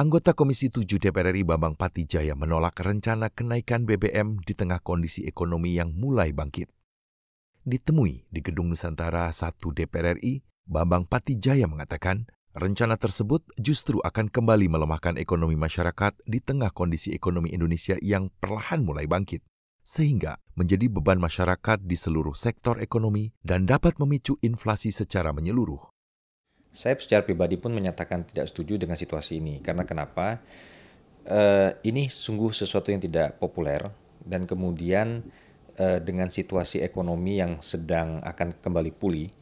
Anggota Komisi 7 DPR RI Bambang Patijaya menolak rencana kenaikan BBM di tengah kondisi ekonomi yang mulai bangkit. Ditemui di Gedung Nusantara 1 DPR RI, Bambang Patijaya mengatakan rencana tersebut justru akan kembali melemahkan ekonomi masyarakat di tengah kondisi ekonomi Indonesia yang perlahan mulai bangkit, sehingga menjadi beban masyarakat di seluruh sektor ekonomi dan dapat memicu inflasi secara menyeluruh. Saya secara pribadi pun menyatakan tidak setuju dengan situasi ini karena kenapa? E, ini sungguh sesuatu yang tidak populer dan kemudian e, dengan situasi ekonomi yang sedang akan kembali pulih,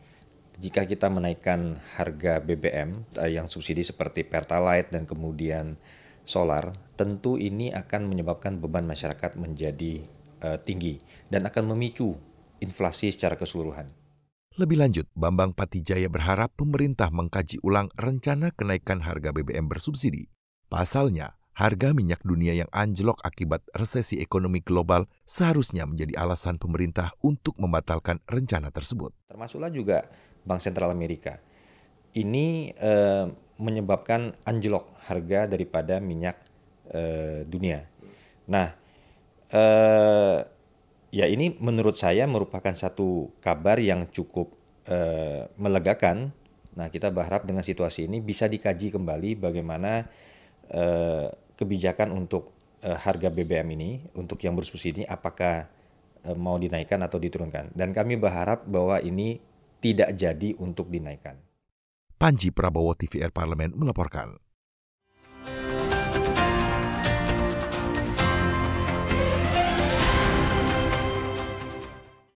jika kita menaikkan harga BBM eh, yang subsidi seperti Pertalite dan kemudian solar, tentu ini akan menyebabkan beban masyarakat menjadi tinggi dan akan memicu inflasi secara keseluruhan. Lebih lanjut, Bambang Patijaya berharap pemerintah mengkaji ulang rencana kenaikan harga BBM bersubsidi. Pasalnya, harga minyak dunia yang anjlok akibat resesi ekonomi global seharusnya menjadi alasan pemerintah untuk membatalkan rencana tersebut. Termasuklah juga Bank Sentral Amerika. Ini eh, menyebabkan anjlok harga daripada minyak eh, dunia. Nah, eh, ya ini menurut saya merupakan satu kabar yang cukup eh, melegakan. Nah, kita berharap dengan situasi ini bisa dikaji kembali bagaimana eh, kebijakan untuk eh, harga BBM ini untuk yang bersubsidi apakah eh, mau dinaikkan atau diturunkan. Dan kami berharap bahwa ini tidak jadi untuk dinaikkan. Panji Prabowo TVR Parlemen melaporkan.